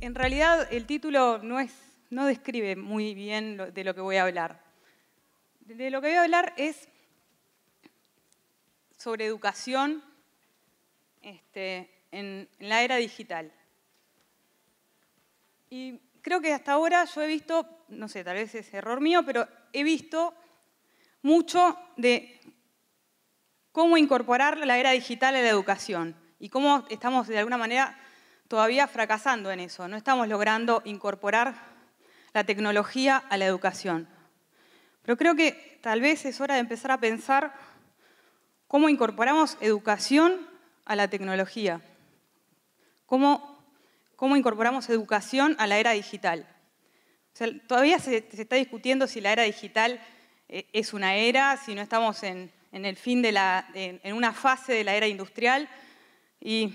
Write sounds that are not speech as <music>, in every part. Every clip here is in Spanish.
En realidad el título no, es, no describe muy bien de lo que voy a hablar. De lo que voy a hablar es sobre educación en, este, en la era digital. Y creo que hasta ahora yo he visto, no sé, tal vez es error mío, pero he visto mucho de cómo incorporar la era digital a la educación y cómo estamos de alguna manera todavía fracasando en eso. No estamos logrando incorporar la tecnología a la educación. Pero creo que tal vez es hora de empezar a pensar cómo incorporamos educación a la tecnología, cómo, incorporamos educación a la era digital. todavía se, está discutiendo si la era digital eh, es una era, si no estamos en, el fin de la, en una fase de la era industrial y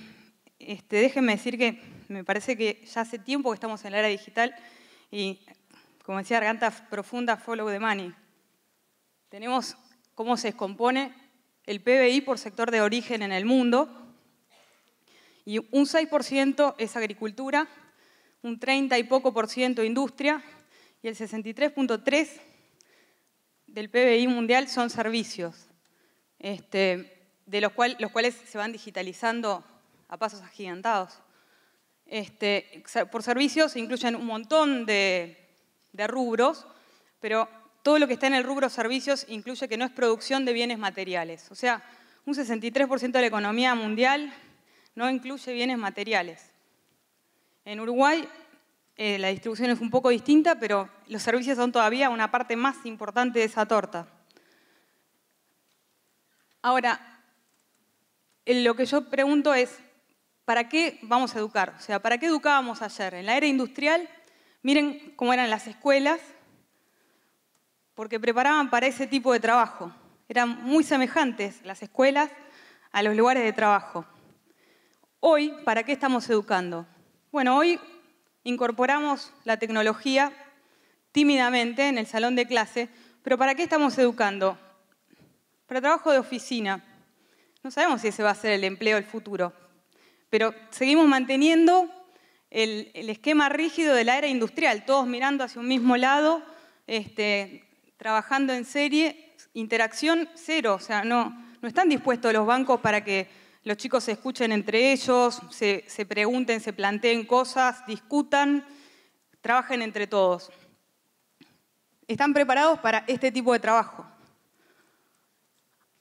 este, déjenme decir que me parece que ya hace tiempo que estamos en la era digital y, como decía, garganta profunda, follow the money. Tenemos cómo se descompone el PBI por sector de origen en el mundo y un 6% es agricultura, un 30 y poco por ciento industria y el 63.3 del PBI mundial son servicios, este, de los, los cuales se van digitalizando a pasos agigantados. Este, por servicios incluyen un montón de, rubros, pero todo lo que está en el rubro servicios incluye que no es producción de bienes materiales. O sea, un 63% de la economía mundial no incluye bienes materiales. En Uruguay eh, la distribución es un poco distinta, pero los servicios son todavía una parte más importante de esa torta. Ahora, lo que yo pregunto es, ¿Para qué vamos a educar? O sea, ¿para qué educábamos ayer? En la era industrial, miren cómo eran las escuelas, porque preparaban para ese tipo de trabajo. Eran muy semejantes las escuelas a los lugares de trabajo. Hoy, ¿para qué estamos educando? Bueno, hoy incorporamos la tecnología tímidamente en el salón de clase, pero ¿para qué estamos educando? Para trabajo de oficina. No sabemos si ese va a ser el empleo del futuro, pero seguimos manteniendo el, esquema rígido de la era industrial, todos mirando hacia un mismo lado, este, trabajando en serie, interacción cero, o sea, no, están dispuestos los bancos para que los chicos se escuchen entre ellos, se pregunten, se planteen cosas, discutan, trabajen entre todos. Están preparados para este tipo de trabajo.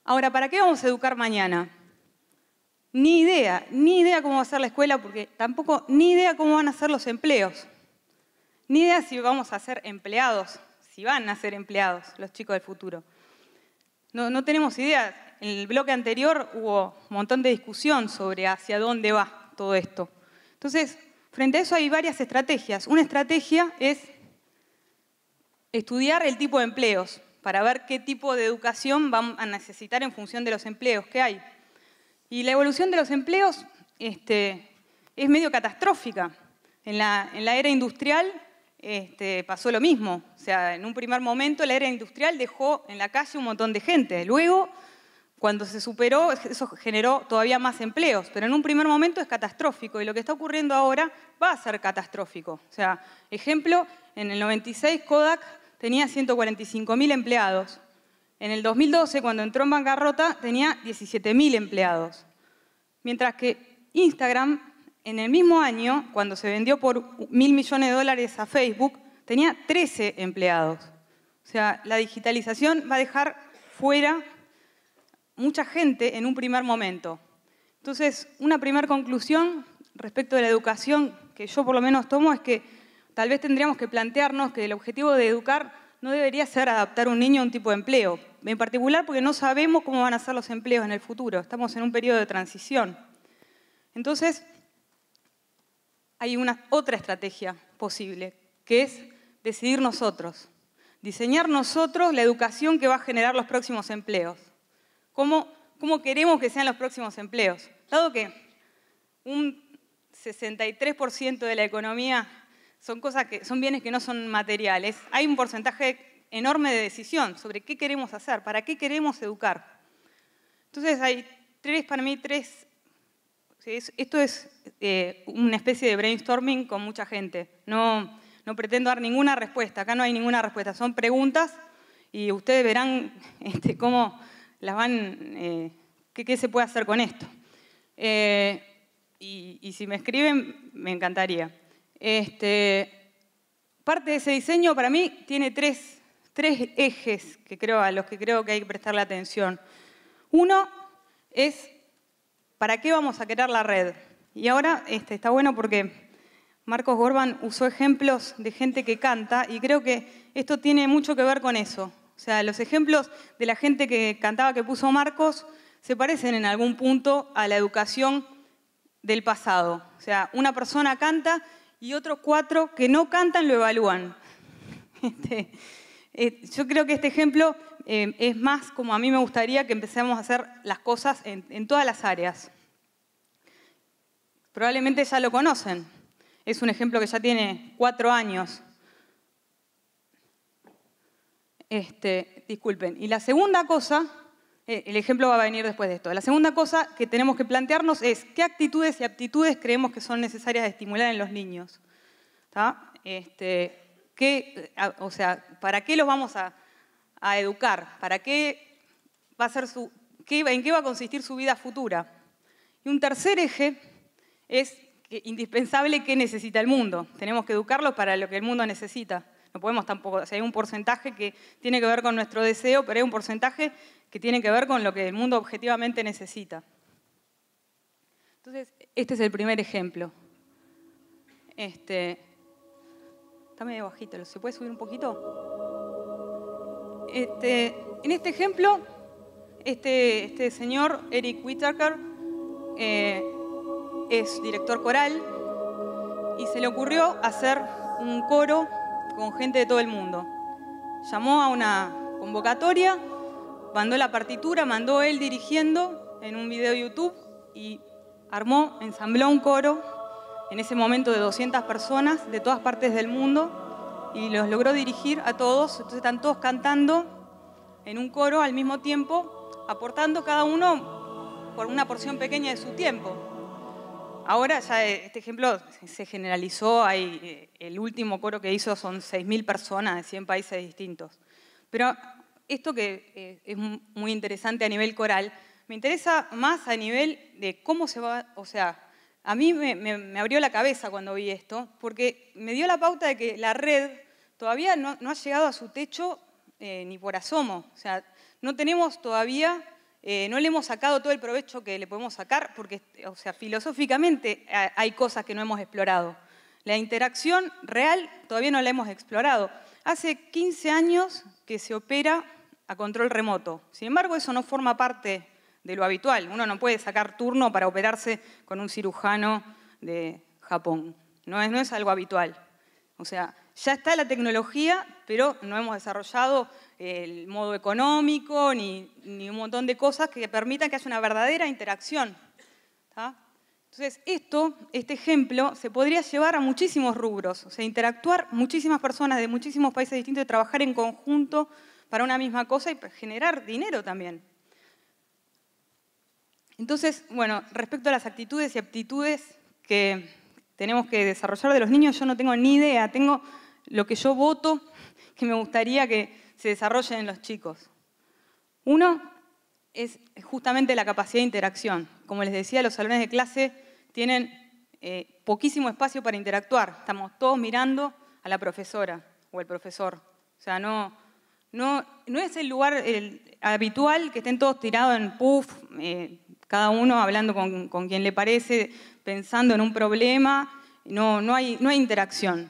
Ahora, ¿para qué vamos a educar mañana? Ni idea, ni idea cómo va a ser la escuela, porque tampoco ni idea cómo van a ser los empleos. Ni idea si vamos a ser empleados, si van a ser empleados los chicos del futuro. No, no tenemos idea. En el bloque anterior hubo un montón de discusión sobre hacia dónde va todo esto. Entonces, frente a eso hay varias estrategias. Una estrategia es estudiar el tipo de empleos para ver qué tipo de educación van a necesitar en función de los empleos que hay. Y la evolución de los empleos este, es medio catastrófica. En la, era industrial este, pasó lo mismo. O sea, en un primer momento la era industrial dejó en la calle un montón de gente. Luego, cuando se superó, eso generó todavía más empleos. Pero en un primer momento es catastrófico y lo que está ocurriendo ahora va a ser catastrófico. O sea, ejemplo, en el 96 Kodak tenía 145.000 empleados. En el 2012, cuando entró en bancarrota, tenía 17.000 empleados. Mientras que Instagram, en el mismo año, cuando se vendió por mil millones de dólares a Facebook, tenía 13 empleados. O sea, la digitalización va a dejar fuera mucha gente en un primer momento. Entonces, una primera conclusión respecto de la educación que yo por lo menos tomo es que tal vez tendríamos que plantearnos que el objetivo de educar no debería ser adaptar a un niño a un tipo de empleo, en particular porque no sabemos cómo van a ser los empleos en el futuro, estamos en un periodo de transición. Entonces, hay una otra estrategia posible, que es decidir nosotros, diseñar nosotros la educación que va a generar los próximos empleos. ¿Cómo, cómo queremos que sean los próximos empleos? Dado que un 63% de la economía son cosas que son bienes que no son materiales, hay un porcentaje enorme de decisión sobre qué queremos hacer, para qué queremos educar. Entonces hay tres, para mí, tres... Esto es eh, una especie de brainstorming con mucha gente. No, no pretendo dar ninguna respuesta, acá no hay ninguna respuesta, son preguntas y ustedes verán <laughs> este, cómo las van, eh, qué, se puede hacer con esto. Eh, y, si me escriben, me encantaría. Este, parte de ese diseño para mí tiene tres tres ejes que creo, a los que creo que hay que prestarle atención. Uno es, ¿para qué vamos a crear la red? Y ahora este, está bueno porque Marcos Gorban usó ejemplos de gente que canta y creo que esto tiene mucho que ver con eso. O sea, los ejemplos de la gente que cantaba que puso Marcos se parecen en algún punto a la educación del pasado. O sea, una persona canta y otros cuatro que no cantan lo evalúan. <laughs> Este, eh, yo creo que este ejemplo eh, es más como a mí me gustaría que empecemos a hacer las cosas en, todas las áreas. Probablemente ya lo conocen. Es un ejemplo que ya tiene cuatro años. Este, disculpen. Y la segunda cosa, eh, el ejemplo va a venir después de esto. La segunda cosa que tenemos que plantearnos es qué actitudes y aptitudes creemos que son necesarias de estimular en los niños. Este, eh, o sea, ¿para qué los vamos a, educar? ¿Para qué va a ser su, qué, en qué va a consistir su vida futura? Y un tercer eje es indispensable qué necesita el mundo. Tenemos que educarlos para lo que el mundo necesita. No podemos tampoco, o hay un porcentaje que tiene que ver con nuestro deseo, pero hay un porcentaje que tiene que ver con lo que el mundo objetivamente necesita. Entonces, este es el primer ejemplo. Este, Está medio bajito, ¿se puede subir un poquito? Este, en este ejemplo, este, este señor, Eric Whittaker, eh, es director coral y se le ocurrió hacer un coro con gente de todo el mundo. Llamó a una convocatoria, mandó la partitura, mandó él dirigiendo en un video de YouTube y armó, ensambló un coro en ese momento de 200 personas de todas partes del mundo y los logró dirigir a todos. Entonces están todos cantando en un coro al mismo tiempo, aportando cada uno por una porción pequeña de su tiempo. Ahora ya eh, este ejemplo se generalizó, hay, eh, el último coro que hizo son 6.000 personas de 100 países distintos. Pero esto que eh, es muy interesante a nivel coral, me interesa más a nivel de cómo se va, o sea, a mí me, abrió la cabeza cuando vi esto, porque me dio la pauta de que la red todavía no, ha llegado a su techo eh, ni por asomo. O sea, no tenemos todavía, eh, no le hemos sacado todo el provecho que le podemos sacar, porque, o sea, filosóficamente eh, hay cosas que no hemos explorado. La interacción real todavía no la hemos explorado. Hace 15 años que se opera a control remoto. Sin embargo, eso no forma parte de lo habitual. Uno no puede sacar turno para operarse con un cirujano de Japón. No es, no es algo habitual. O sea, ya está la tecnología, pero no hemos desarrollado el modo económico ni, un montón de cosas que permitan que haya una verdadera interacción. Entonces, esto, este ejemplo, se podría llevar a muchísimos rubros, o sea, interactuar muchísimas personas de muchísimos países distintos, trabajar en conjunto para una misma cosa y pues, generar dinero también. Entonces, bueno, respecto a las actitudes y aptitudes que tenemos que desarrollar de los niños, yo no tengo ni idea, tengo lo que yo voto <laughs> que me gustaría que se desarrollen en los chicos. Uno es justamente la capacidad de interacción. Como les decía, los salones de clase tienen eh, poquísimo espacio para interactuar. Estamos todos mirando a la profesora o al profesor. O sea, no, no, no es el lugar habitual que estén todos tirados en puff, eh, cada uno hablando con, quien le parece, pensando en un problema, no, no, hay, no hay interacción.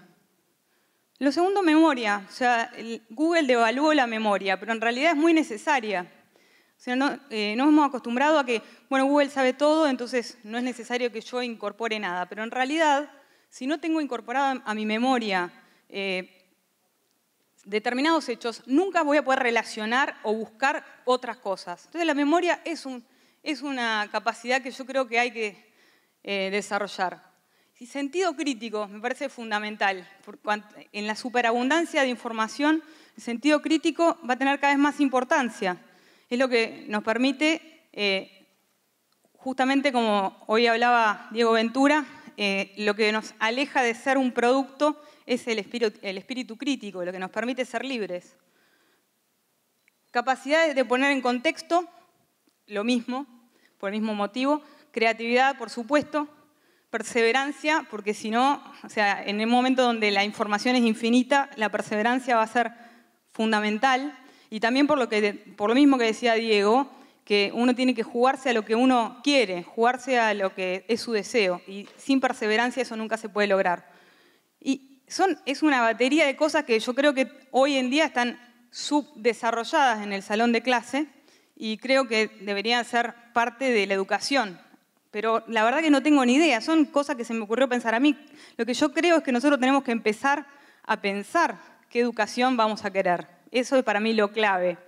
Lo segundo, memoria. O sea, Google devaluó la memoria, pero en realidad es muy necesaria. O sea, no, eh, nos hemos acostumbrado a que, bueno, Google sabe todo, entonces no es necesario que yo incorpore nada. Pero en realidad, si no tengo incorporado a mi memoria eh, determinados hechos, nunca voy a poder relacionar o buscar otras cosas. Entonces la memoria es un, es una capacidad que yo creo que hay que eh, desarrollar. Y sentido crítico me parece fundamental. En la superabundancia de información, el sentido crítico va a tener cada vez más importancia. Es lo que nos permite, eh, justamente como hoy hablaba Diego Ventura, eh, lo que nos aleja de ser un producto es el espíritu, el espíritu crítico, lo que nos permite ser libres. Capacidades de poner en contexto lo mismo, por el mismo motivo. Creatividad, por supuesto. Perseverancia, porque si no, o sea, en el momento donde la información es infinita, la perseverancia va a ser fundamental. Y también por lo, que, por lo mismo que decía Diego, que uno tiene que jugarse a lo que uno quiere, jugarse a lo que es su deseo. Y sin perseverancia eso nunca se puede lograr. Y son, es una batería de cosas que yo creo que hoy en día están subdesarrolladas en el salón de clase y creo que debería ser parte de la educación. Pero la verdad que no tengo ni idea, son cosas que se me ocurrió pensar a mí. Lo que yo creo es que nosotros tenemos que empezar a pensar qué educación vamos a querer. Eso es para mí lo clave.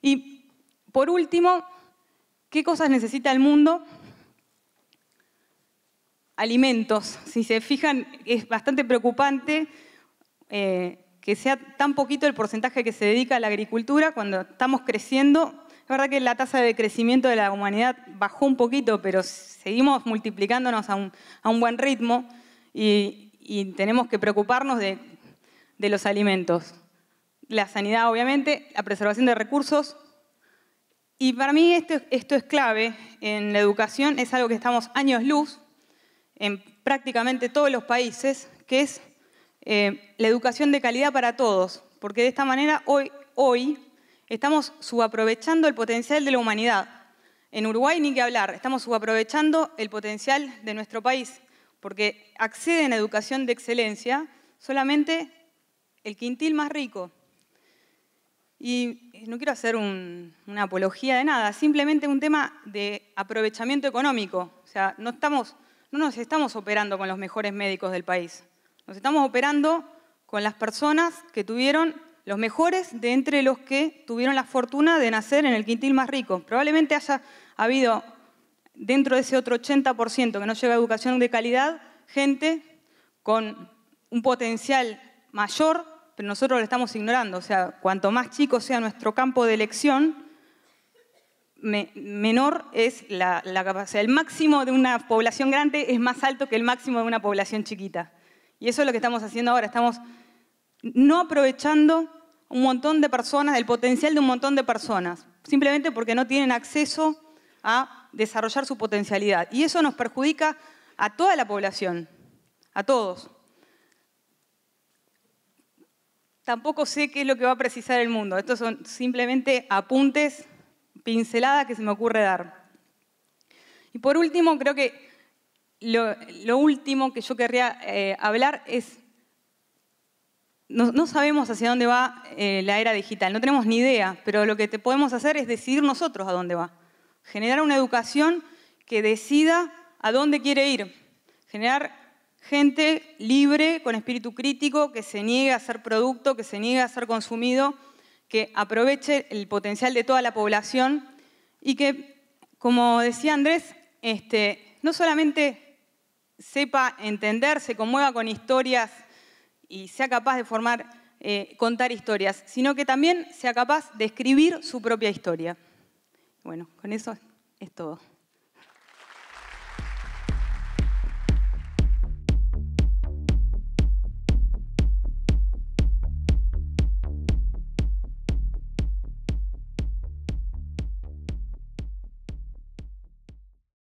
Y por último, ¿qué cosas necesita el mundo? Alimentos. Si se fijan, es bastante preocupante eh, que sea tan poquito el porcentaje que se dedica a la agricultura cuando estamos creciendo es verdad que la tasa de crecimiento de la humanidad bajó un poquito, pero seguimos multiplicándonos a un, buen ritmo y, tenemos que preocuparnos de, los alimentos. La sanidad, obviamente, la preservación de recursos. Y para mí esto, esto es clave en la educación, es algo que estamos años luz en prácticamente todos los países, que es eh, la educación de calidad para todos, porque de esta manera hoy, hoy estamos subaprovechando el potencial de la humanidad. En Uruguay ni que hablar, estamos subaprovechando el potencial de nuestro país, porque acceden a educación de excelencia solamente el quintil más rico. Y no quiero hacer una apología de nada, simplemente un tema de aprovechamiento económico. O sea, no nos estamos operando con los mejores médicos del país, nos estamos operando con las personas que tuvieron los mejores de entre los que tuvieron la fortuna de nacer en el quintil más rico. Probablemente haya habido dentro de ese otro 80% que no llega a educación de calidad, gente con un potencial mayor, pero nosotros lo estamos ignorando. O sea, cuanto más chico sea nuestro campo de elección, menor es la, la capacidad. El máximo de una población grande es más alto que el máximo de una población chiquita. Y eso es lo que estamos haciendo ahora. Estamos no aprovechando un montón de personas, el potencial de un montón de personas, simplemente porque no tienen acceso a desarrollar su potencialidad. Y eso nos perjudica a toda la población, a todos. Tampoco sé qué es lo que va a precisar el mundo. Estos son simplemente apuntes, pinceladas que se me ocurre dar. Y por último, creo que lo, último que yo querría eh, hablar es no, sabemos hacia dónde va eh, la era digital, no tenemos ni idea, pero lo que te podemos hacer es decidir nosotros a dónde va. Generar una educación que decida a dónde quiere ir. Generar gente libre, con espíritu crítico, que se niegue a ser producto, que se niegue a ser consumido, que aproveche el potencial de toda la población y que, como decía Andrés, este, no solamente sepa entender, se conmueva con historias y sea capaz de formar, eh, contar historias, sino que también sea capaz de escribir su propia historia. Bueno, con eso es todo.